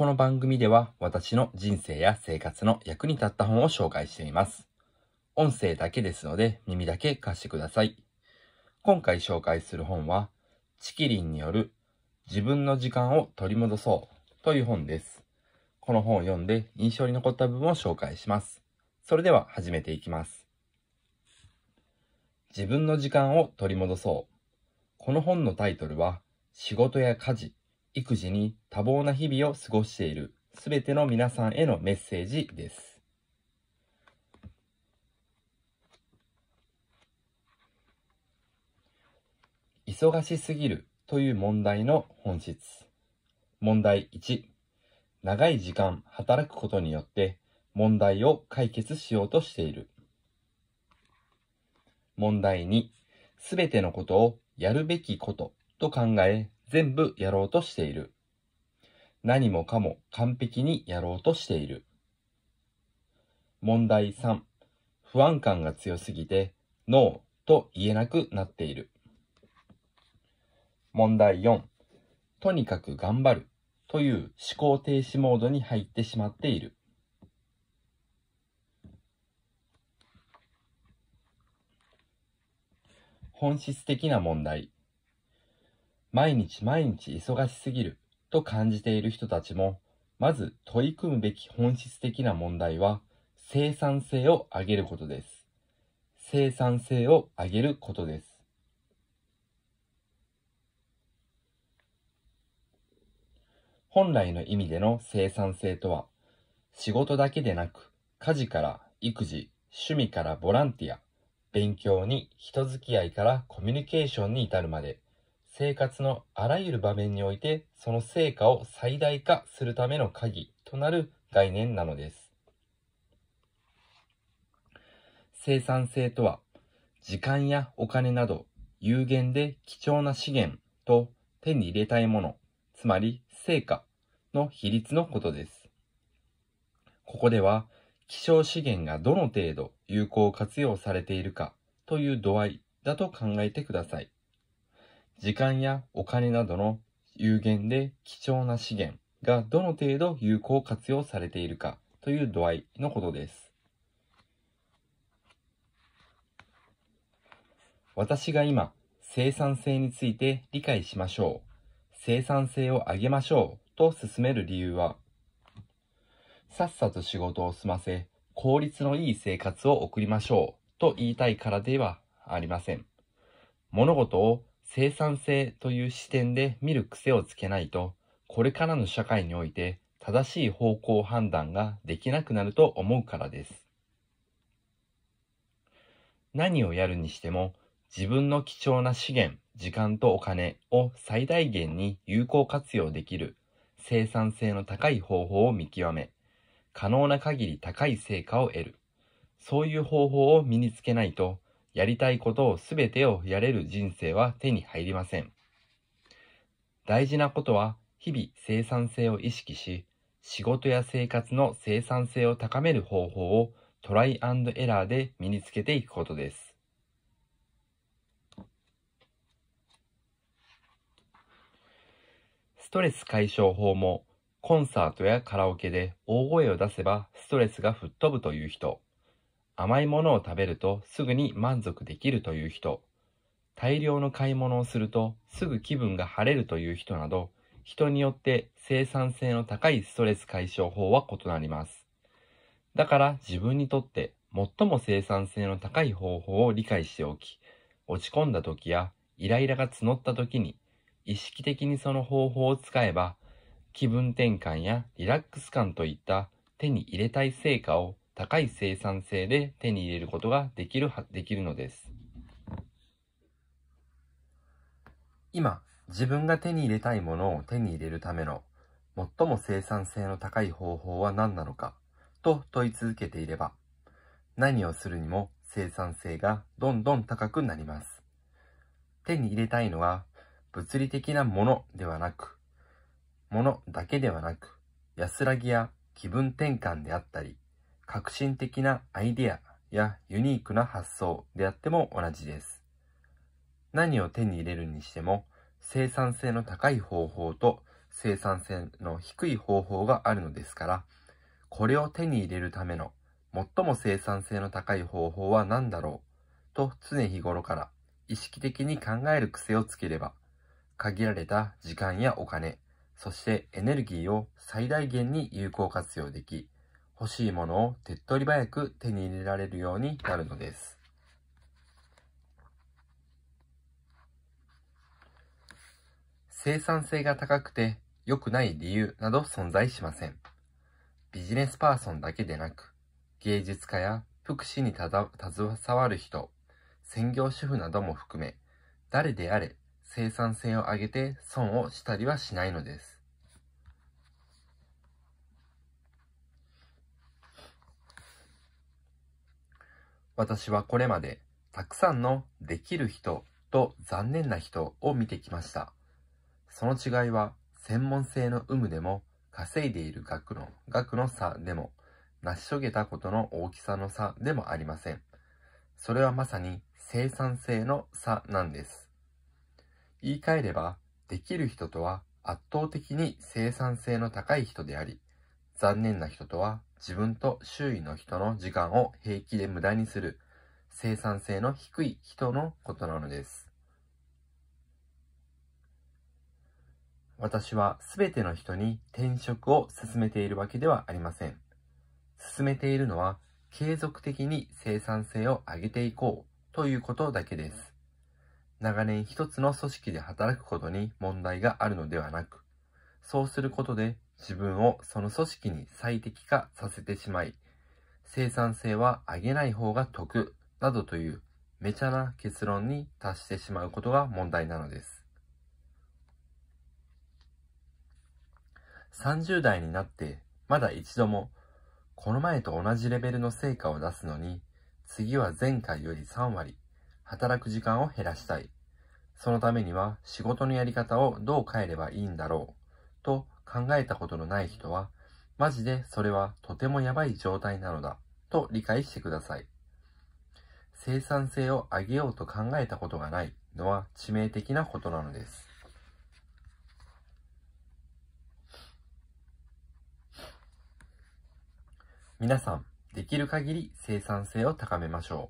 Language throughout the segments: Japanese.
この番組では私の人生や生活の役に立った本を紹介しています。音声だけですので耳だけ貸してください。今回紹介する本は、チキリンによる自分の時間を取り戻そうという本です。この本を読んで印象に残った部分を紹介します。それでは始めていきます。自分の時間を取り戻そう。この本のタイトルは、仕事や家事、育児に多忙な日々を過ごしているすべての皆さんへのメッセージです。忙しすぎるという問題の本質。問題1。長い時間働くことによって問題を解決しようとしている。問題2。すべてのことをやるべきことと考え全部やろうとしている。何もかも完璧にやろうとしている。問題3、不安感が強すぎて、ノーと言えなくなっている。問題4、とにかく頑張るという思考停止モードに入ってしまっている。本質的な問題。毎日毎日忙しすぎると感じている人たちも、まず取り組むべき本質的な問題は、生産性を上げることです。生産性を上げることです。本来の意味での生産性とは、仕事だけでなく、家事から育児、趣味からボランティア、勉強に人付き合いからコミュニケーションに至るまで、生活のあらゆる場面においてその成果を最大化するための鍵となる概念なのです。生産性とは、時間やお金など有限で貴重な資源と手に入れたいもの、つまり成果の比率のことです。ここでは、希少資源がどの程度有効活用されているかという度合いだと考えてください。時間やお金などの有限で貴重な資源がどの程度有効活用されているかという度合いのことです。私が今、生産性について理解しましょう。生産性を上げましょうと進める理由は、さっさと仕事を済ませ、効率のいい生活を送りましょうと言いたいからではありません。物事を生産性という視点で見る癖をつけないと、これからの社会において正しい方向判断ができなくなると思うからです。何をやるにしても、自分の貴重な資源、時間とお金を最大限に有効活用できる生産性の高い方法を見極め、可能な限り高い成果を得る。そういう方法を身につけないと、やりたいことをすべてをやれる人生は手に入りません。大事なことは日々生産性を意識し、仕事や生活の生産性を高める方法をトライアンドエラーで身につけていくことです。ストレス解消法もコンサートやカラオケで大声を出せばストレスが吹っ飛ぶという人。甘いものを食べるとすぐに満足できるという人、大量の買い物をするとすぐ気分が晴れるという人など、人によって生産性の高いストレス解消法は異なります。だから自分にとって最も生産性の高い方法を理解しておき、落ち込んだ時やイライラが募った時に、意識的にその方法を使えば、気分転換やリラックス感といった手に入れたい成果を高い生産性で手に入れることができるできるのです今自分が手に入れたいものを手に入れるための最も生産性の高い方法は何なのかと問い続けていれば何をするにも生産性がどんどん高くなります手に入れたいのは物理的なものではなくものだけではなく安らぎや気分転換であったり革新的なアイデアやユニークな発想であっても同じです。何を手に入れるにしても、生産性の高い方法と生産性の低い方法があるのですから、これを手に入れるための最も生産性の高い方法は何だろうと常日頃から意識的に考える癖をつければ、限られた時間やお金、そしてエネルギーを最大限に有効活用でき、欲しいものを手っ取り早く手に入れられるようになるのです。生産性が高くて良くない理由など存在しません。ビジネスパーソンだけでなく、芸術家や福祉に携わる人、専業主婦なども含め、誰であれ生産性を上げて損をしたりはしないのです。私はこれまでたくさんのできる人と残念な人を見てきました。その違いは専門性の有無でも稼いでいる額の額の差でも成し遂げたことの大きさの差でもありません。それはまさに生産性の差なんです。言い換えれば、できる人とは圧倒的に生産性の高い人であり、残念な人とは自分と周囲の人の時間を平気で無駄にする生産性の低い人のことなのです。私はすべての人に転職を進めているわけではありません。進めているのは継続的に生産性を上げていこうということだけです。長年一つの組織で働くことに問題があるのではなく、そうすることで自分をその組織に最適化させてしまい、生産性は上げない方が得などというめちゃな結論に達してしまうことが問題なのです。30代になってまだ一度もこの前と同じレベルの成果を出すのに次は前回より3割働く時間を減らしたい。そのためには仕事のやり方をどう変えればいいんだろうと考えたことのない人は、マジでそれはとてもやばい状態なのだ、と理解してください。生産性を上げようと考えたことがないのは致命的なことなのです。皆さん、できる限り生産性を高めましょ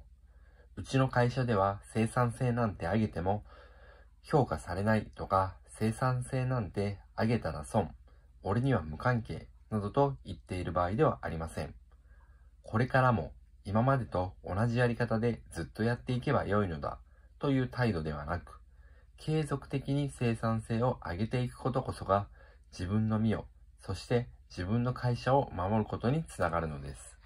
う。うちの会社では生産性なんて上げても評価されないとか生産性なんて上げたら損俺には無関係などと言っている場合ではありません。これからも今までと同じやり方でずっとやっていけばよいのだという態度ではなく、継続的に生産性を上げていくことこそが自分の身を、そして自分の会社を守ることにつながるのです。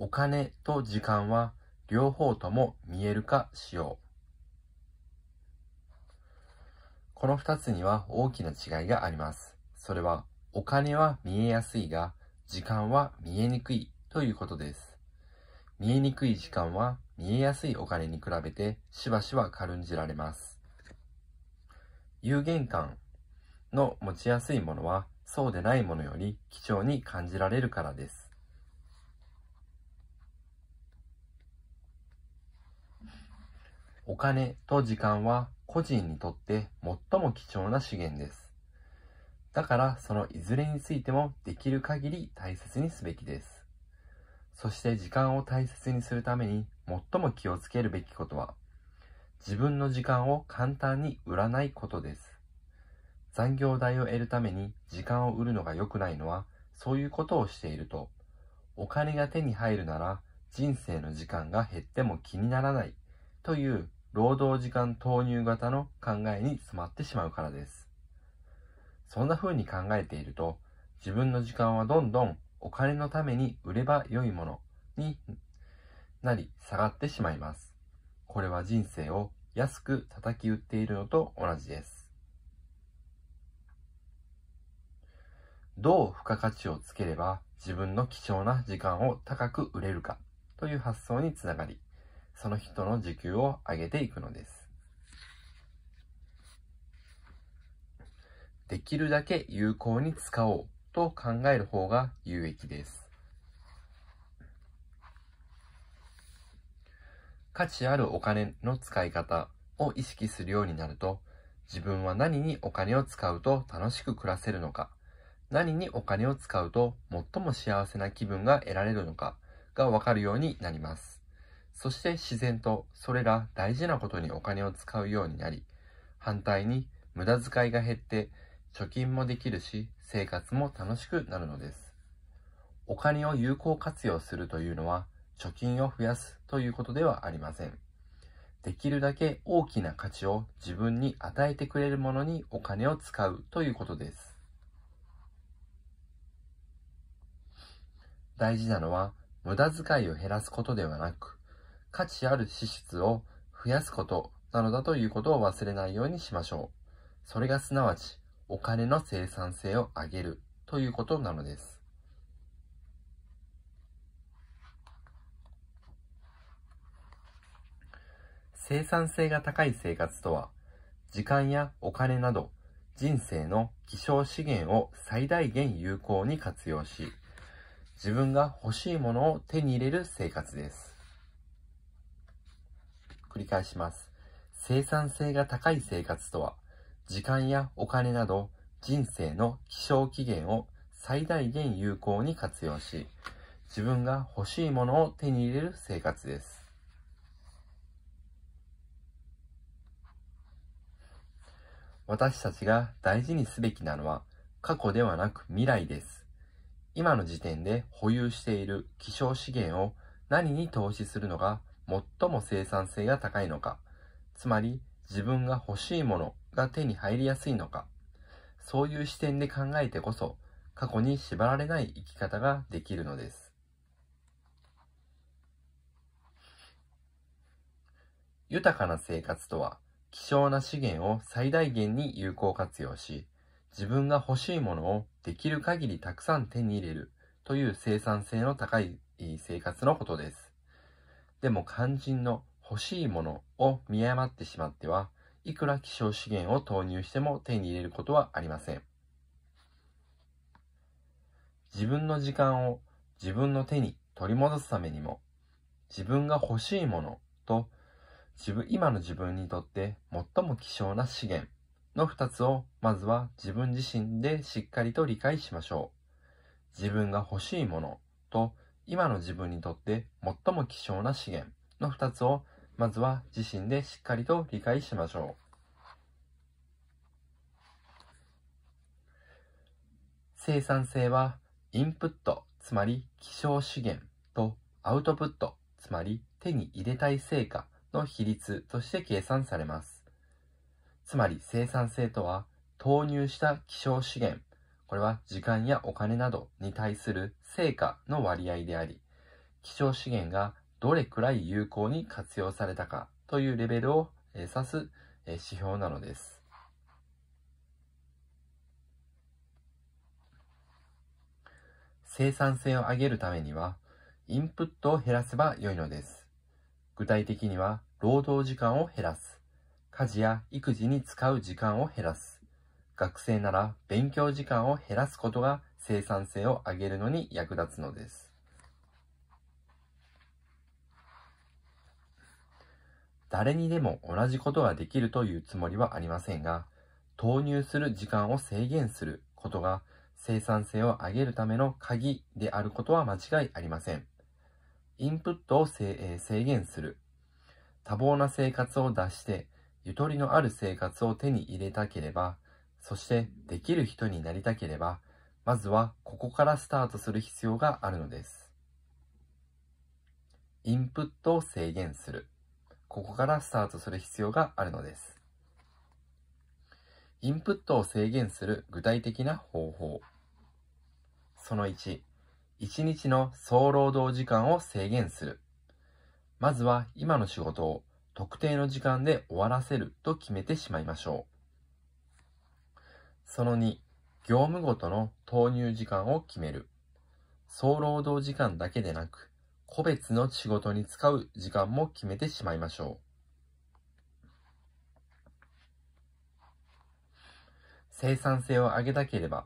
お金と時間は両方とも見える化しよう。この2つには大きな違いがあります。それは、お金は見えやすいが、時間は見えにくいということです。見えにくい時間は見えやすいお金に比べてしばしば軽んじられます。有限感の持ちやすいものはそうでないものより貴重に感じられるからです。お金と時間は個人にとって最も貴重な資源です。だからそのいずれについてもできる限り大切にすべきです。そして時間を大切にするために最も気をつけるべきことは、自分の時間を簡単に売らないことです。残業代を得るために時間を売るのが良くないのは、そういうことをしていると、お金が手に入るなら人生の時間が減っても気にならないという労働時間投入型の考えに染まってしまうからです。そんな風に考えていると、自分の時間はどんどんお金のために売れば良いものになり下がってしまいます。これは人生を安く叩き売っているのと同じです。どう付加価値をつければ自分の貴重な時間を高く売れるかという発想につながり、その人の時給を上げていくのです。できるだけ有効に使おうと考える方が有益です。価値あるお金の使い方を意識するようになると、自分は何にお金を使うと楽しく暮らせるのか、何にお金を使うと最も幸せな気分が得られるのかがわかるようになります。そして自然とそれら大事なことにお金を使うようになり、反対に無駄遣いが減って貯金もできるし生活も楽しくなるのです。お金を有効活用するというのは貯金を増やすということではありません。できるだけ大きな価値を自分に与えてくれるものにお金を使うということです。大事なのは無駄遣いを減らすことではなく、価値ある資質を増やすことなのだということを忘れないようにしましょう。それがすなわち、お金の生産性を上げるということなのです。生産性が高い生活とは、時間やお金など人生の希少資源を最大限有効に活用し、自分が欲しいものを手に入れる生活です。繰り返します。生産性が高い生活とは、時間やお金など人生の希少期限を最大限有効に活用し、自分が欲しいものを手に入れる生活です。私たちが大事にすべきなのは過去ではなく未来です。今の時点で保有している希少資源を何に投資するのが最も生産性が高いのか、つまり自分が欲しいものが手に入りやすいのか、そういう視点で考えてこそ過去に縛られない生き方ができるのです。豊かな生活とは、希少な資源を最大限に有効活用し、自分が欲しいものをできる限りたくさん手に入れるという生産性の高い生活のことです。でも肝心の欲しいものを見誤ってしまっては、いくら希少資源を投入しても手に入れることはありません。自分の時間を自分の手に取り戻すためにも、自分が欲しいものと、自分、今の自分にとって最も希少な資源の二つを、まずは自分自身でしっかりと理解しましょう。自分が欲しいものと、今の自分にとって最も希少な資源の2つをまずは自身でしっかりと理解しましょう。生産性はインプットつまり希少資源とアウトプットつまり手に入れたい成果の比率として計算されますつまり生産性とは投入した希少資源これは時間やお金などに対する成果の割合であり、希少資源がどれくらい有効に活用されたかというレベルを指す指標なのです。生産性を上げるためには、インプットを減らせば良いのです。具体的には、労働時間を減らす、家事や育児に使う時間を減らす、学生なら勉強時間を減らすことが生産性を上げるのに役立つのです。誰にでも同じことができるというつもりはありませんが、投入する時間を制限することが生産性を上げるための鍵であることは間違いありません。インプットを制限する。多忙な生活を脱して、ゆとりのある生活を手に入れたければ、そしてできる人になりたければ、まずはここからスタートする必要があるのです。インプットを制限する。ここからスタートする必要があるのです。インプットを制限する具体的な方法。その1、1日の総労働時間を制限する。まずは今の仕事を特定の時間で終わらせると決めてしまいましょう。その2、業務ごとの投入時間を決める。総労働時間だけでなく、個別の仕事に使う時間も決めてしまいましょう。生産性を上げたければ、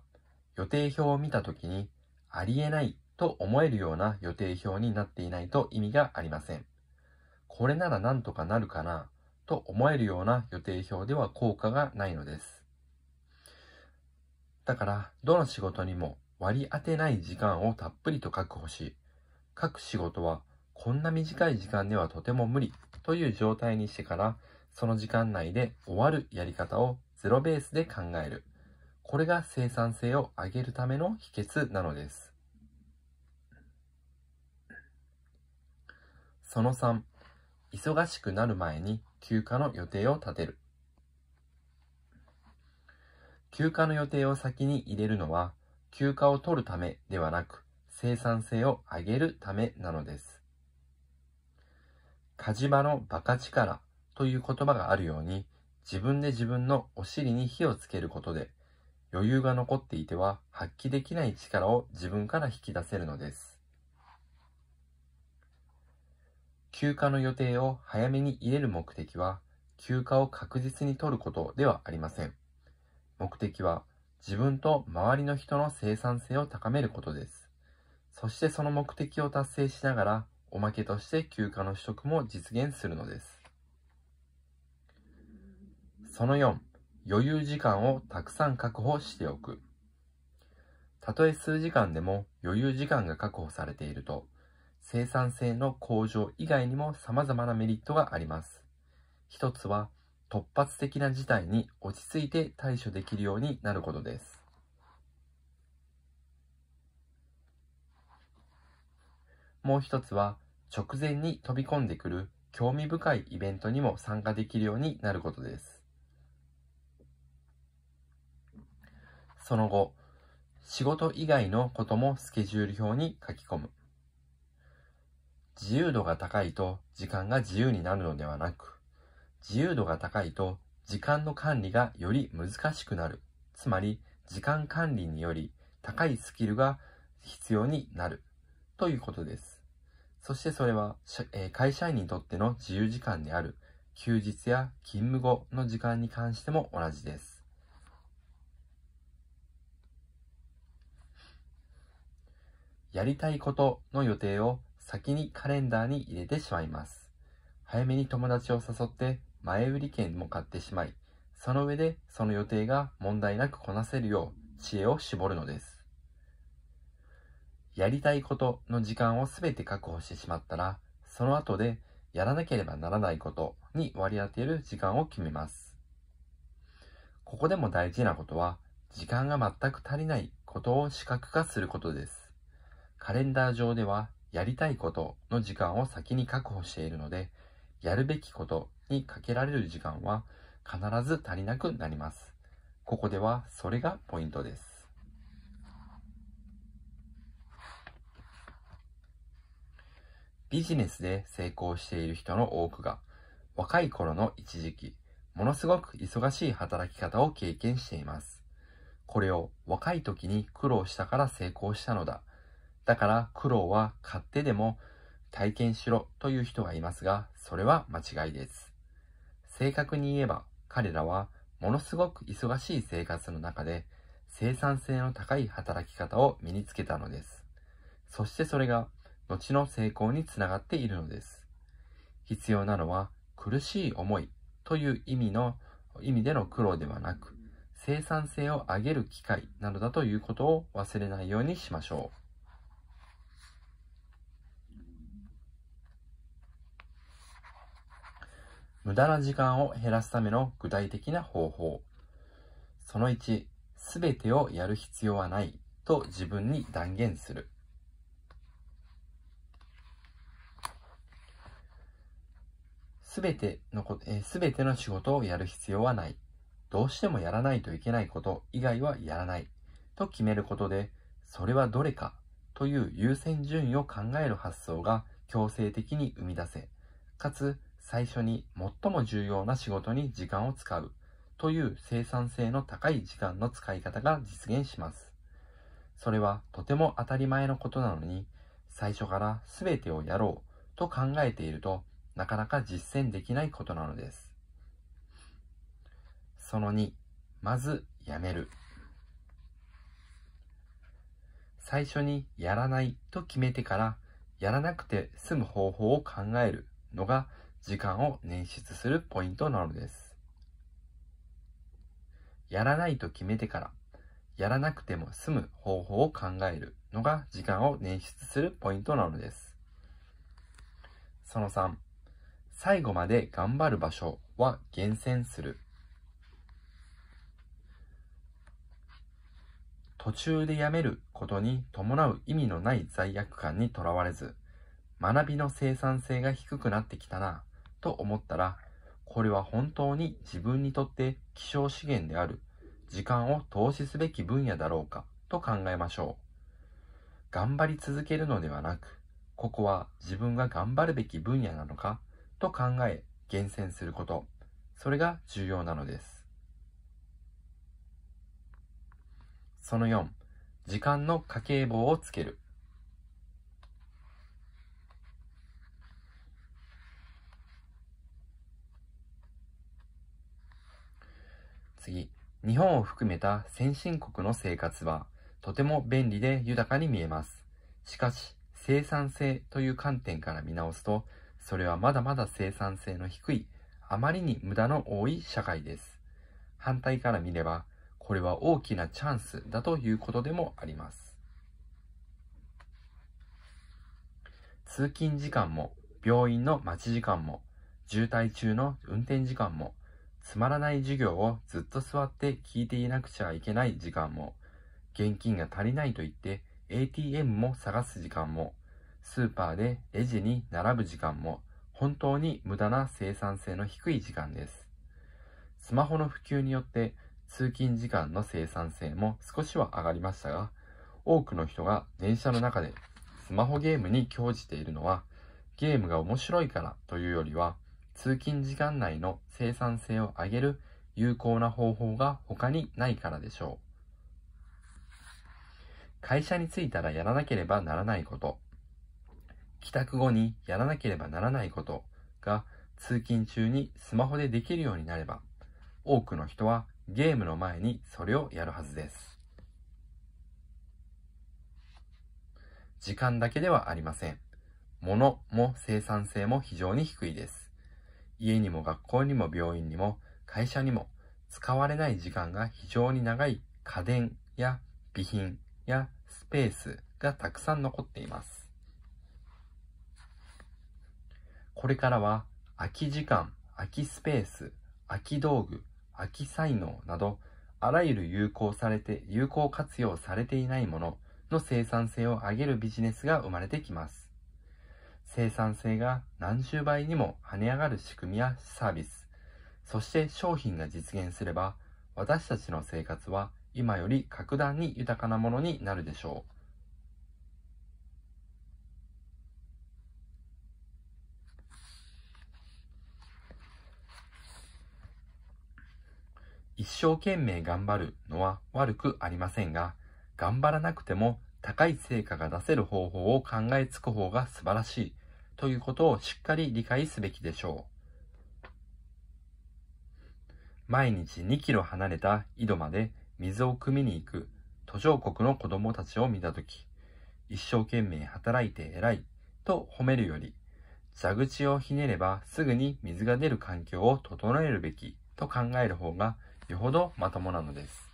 予定表を見たときに、ありえないと思えるような予定表になっていないと意味がありません。これならなんとかなるかなと思えるような予定表では効果がないのです。だから、どの仕事にも割り当てない時間をたっぷりと確保し、各仕事はこんな短い時間ではとても無理という状態にしてから、その時間内で終わるやり方をゼロベースで考える。これが生産性を上げるための秘訣なのです。その3、忙しくなる前に休暇の予定を立てる。休暇の予定を先に入れるのは、休暇を取るためではなく、生産性を上げるためなのです。火事場のバカ力という言葉があるように、自分で自分のお尻に火をつけることで、余裕が残っていては発揮できない力を自分から引き出せるのです。休暇の予定を早めに入れる目的は、休暇を確実に取ることではありません。目的は自分と周りの人の生産性を高めることです。そしてその目的を達成しながら、おまけとして休暇の取得も実現するのです。その4、余裕時間をたくさん確保しておく。たとえ数時間でも余裕時間が確保されていると、生産性の向上以外にも様々なメリットがあります。一つは、突発的な事態に落ち着いて対処できるようになることです。もう一つは、直前に飛び込んでくる興味深いイベントにも参加できるようになることです。その後、仕事以外のこともスケジュール表に書き込む。自由度が高いと時間が自由になるのではなく、自由度が高いと時間の管理がより難しくなる。つまり、時間管理により高いスキルが必要になるということです。そしてそれは、会社員にとっての自由時間である休日や勤務後の時間に関しても同じです。やりたいことの予定を先にカレンダーに入れてしまいます。早めに友達を誘って前売り券も買ってしまい、その上でその予定が問題なくこなせるよう知恵を絞るのです。やりたいことの時間を全て確保してしまったら、その後でやらなければならないことに割り当てる時間を決めます。ここでも大事なことは、時間が全く足りないことを視覚化することです。カレンダー上では、やりたいことの時間を先に確保しているので、やるべきことにかけられる時間は必ず足りなくなります。ここではそれがポイントです。ビジネスで成功している人の多くが若い頃の一時期、ものすごく忙しい働き方を経験しています。これを若い時に苦労したから成功したのだ。だから苦労は買ってでも体験しろという人がいますが、それは間違いです。正確に言えば彼らはものすごく忙しい生活の中で生産性の高い働き方を身につけたのです。そしてそれが後の成功につながっているのです。必要なのは苦しい思いという意味の意味での苦労ではなく、生産性を上げる機会などだということを忘れないようにしましょう。無駄な時間を減らすための具体的な方法。その1、すべてをやる必要はないと自分に断言する。すべてのこ、えての仕事をやる必要はない。どうしてもやらないといけないこと以外はやらない。と決めることで、それはどれかという優先順位を考える発想が強制的に生み出せ、かつ最初に最も重要な仕事に時間を使うという生産性の高い時間の使い方が実現します。それはとても当たり前のことなのに、最初から全てをやろうと考えているとなかなか実践できないことなのです。その2、まずやめる。最初にやらないと決めてからやらなくて済む方法を考えるのが時間を捻出するポイントなのです。やらないと決めてから、やらなくても済む方法を考えるのが時間を捻出するポイントなのです。その3、最後まで頑張る場所は厳選する。途中でやめることに伴う意味のない罪悪感にとらわれず、学びの生産性が低くなってきたなと思ったら、これは本当に自分にとって希少資源である、時間を投資すべき分野だろうかと考えましょう。頑張り続けるのではなく、ここは自分が頑張るべき分野なのかと考え厳選すること、それが重要なのです。その4、時間の家計簿をつける。次、日本を含めた先進国の生活は、とても便利で豊かに見えます。しかし、生産性という観点から見直すと、それはまだまだ生産性の低い、あまりに無駄の多い社会です。反対から見れば、これは大きなチャンスだということでもあります。通勤時間も、病院の待ち時間も、渋滞中の運転時間も、つまらない授業をずっと座って聞いていなくちゃいけない時間も、現金が足りないと言って ATM も探す時間も、スーパーでレジに並ぶ時間も、本当に無駄な生産性の低い時間です。スマホの普及によって通勤時間の生産性も少しは上がりましたが、多くの人が電車の中でスマホゲームに興じているのは、ゲームが面白いからというよりは、通勤時間内の生産性を上げる有効な方法が他にないからでしょう。会社に着いたらやらなければならないこと。帰宅後にやらなければならないことが通勤中にスマホでできるようになれば、多くの人はゲームの前にそれをやるはずです。時間だけではありません。物も生産性も非常に低いです。家にも学校にも病院にも会社にも使われない時間が非常に長い家電や備品やスペースがたくさん残っています。これからは空き時間、空きスペース、空き道具、空き才能などあらゆる有効されて有効活用されていないものの生産性を上げるビジネスが生まれてきます。生産性が何十倍にも跳ね上がる仕組みやサービス、そして商品が実現すれば、私たちの生活は今より格段に豊かなものになるでしょう。一生懸命頑張るのは悪くありませんが、頑張らなくても高い成果が出せる方法を考えつく方が素晴らしいということをしっかり理解すべきでしょう。毎日2キロ離れた井戸まで水を汲みに行く途上国の子供たちを見たとき、一生懸命働いて偉いと褒めるより、蛇口をひねればすぐに水が出る環境を整えるべきと考える方がよほどまともなのです。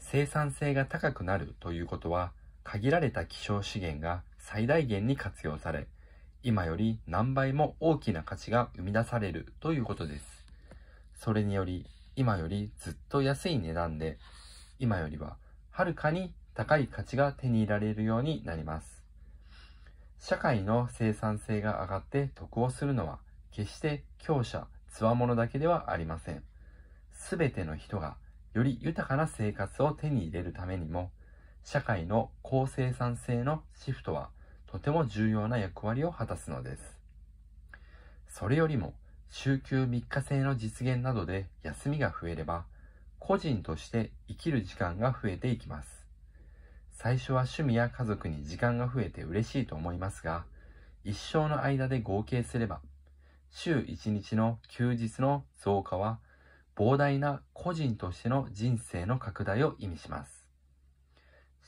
生産性が高くなるということは限られた希少資源が最大限に活用され、今より何倍も大きな価値が生み出されるということです。それにより、今よりずっと安い値段で、今よりははるかに高い価値が手に入られるようになります。社会の生産性が上がって得をするのは、決して強者、強者だけではありません。すべての人がより豊かな生活を手に入れるためにも、社会の高生産性のシフトはとても重要な役割を果たすのです。それよりも、週休3日制の実現などで休みが増えれば、個人として生きる時間が増えていきます。最初は趣味や家族に時間が増えて嬉しいと思いますが、一生の間で合計すれば、週1日の休日の増加は、膨大な個人としての人生の拡大を意味します。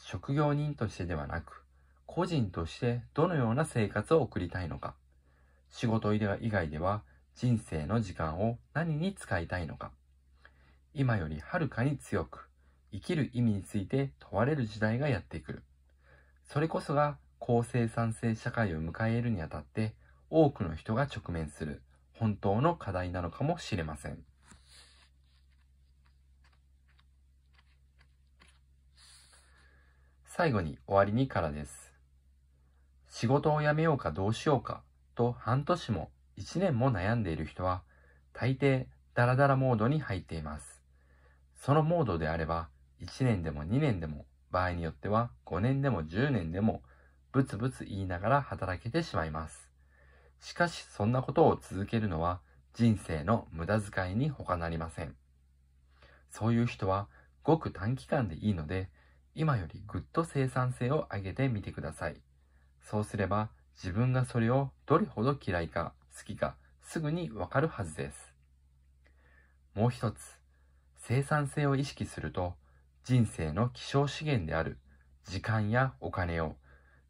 職業人としてではなく、個人としてどのような生活を送りたいのか、仕事以外では人生の時間を何に使いたいのか、今よりはるかに強く、生きる意味について問われる時代がやってくる。それこそが高生産性社会を迎えるにあたって、多くの人が直面する本当の課題なのかもしれません。最後に終わりにからです。仕事を辞めようかどうしようかと半年も1年も悩んでいる人は大抵ダラダラモードに入っています。そのモードであれば1年でも2年でも場合によっては5年でも10年でもブツブツ言いながら働けてしまいます。しかしそんなことを続けるのは人生の無駄遣いに他なりません。そういう人はごく短期間でいいので今よりぐっと生産性を上げてみてください。そうすれば自分がそれをどれほど嫌いか好きかすぐにわかるはずです。もう一つ、生産性を意識すると人生の希少資源である時間やお金を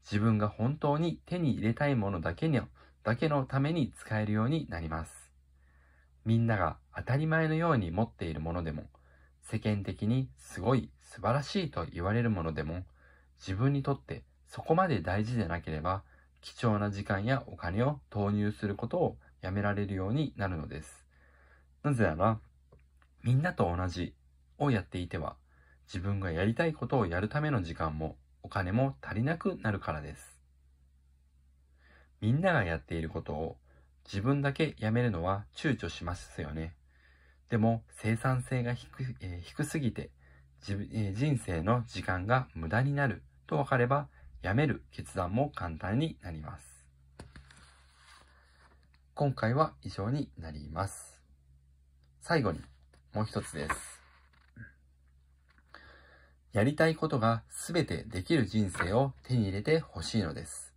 自分が本当に手に入れたいものだけのだけのために使えるようになります。みんなが当たり前のように持っているものでも世間的にすごい素晴らしいと言われるものでも、自分にとってそこまで大事でなければ、貴重な時間やお金を投入することをやめられるようになるのです。なぜなら、みんなと同じをやっていては、自分がやりたいことをやるための時間もお金も足りなくなるからです。みんながやっていることを自分だけやめるのは躊躇しますよね。でも生産性が低えー、低すぎて人生の時間が無駄になると分かれば、やめる決断も簡単になります。今回は以上になります。最後に、もう一つです。やりたいことがすべてできる人生を手に入れてほしいのです。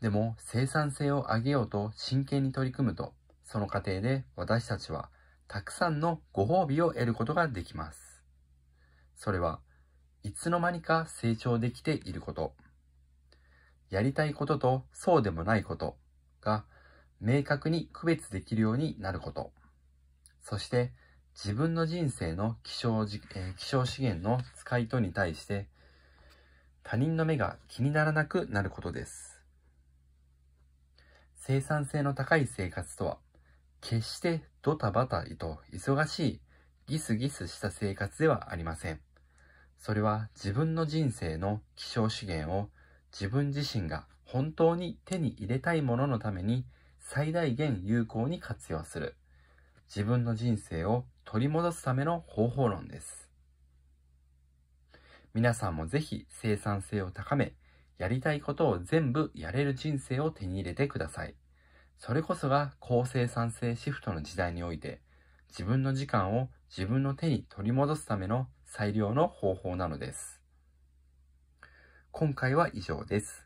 でも生産性を上げようと真剣に取り組むと、その過程で私たちはたくさんのご褒美を得ることができます。それはいつの間にか成長できていること。やりたいこととそうでもないことが明確に区別できるようになること。そして自分の人生の希少,、え希少資源の使いとに対して他人の目が気にならなくなることです。生産性の高い生活とは決してドタバタと忙しいギスギスした生活ではありません。それは自分の人生の希少資源を自分自身が本当に手に入れたいもののために最大限有効に活用する自分の人生を取り戻すための方法論です皆さんもぜひ生産性を高めやりたいことを全部やれる人生を手に入れてくださいそれこそが高生産性シフトの時代において自分の時間を自分の手に取り戻すための最良の方法なのです。今回は以上です。